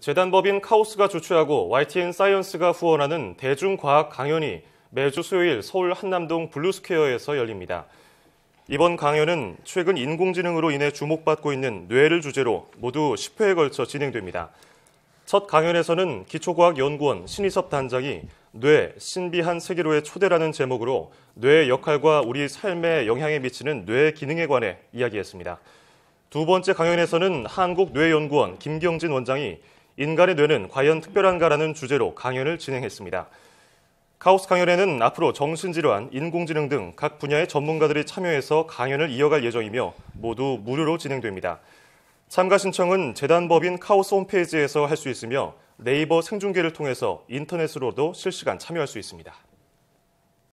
재단법인 카오스가 주최하고 YTN 사이언스가 후원하는 대중과학 강연이 매주 수요일 서울 한남동 블루스퀘어에서 열립니다. 이번 강연은 최근 인공지능으로 인해 주목받고 있는 뇌를 주제로 모두 10회에 걸쳐 진행됩니다. 첫 강연에서는 기초과학연구원 신희섭 단장이 뇌, 신비한 세계로의 초대라는 제목으로 뇌의 역할과 우리 삶에 영향에 미치는 뇌의 기능에 관해 이야기했습니다. 두 번째 강연에서는 한국뇌연구원 김경진 원장이 인간의 뇌는 과연 특별한가라는 주제로 강연을 진행했습니다. 카오스 강연에는 앞으로 정신질환, 인공지능 등 각 분야의 전문가들이 참여해서 강연을 이어갈 예정이며 모두 무료로 진행됩니다. 참가 신청은 재단법인 카오스 홈페이지에서 할 수 있으며 네이버 생중계를 통해서 인터넷으로도 실시간 참여할 수 있습니다.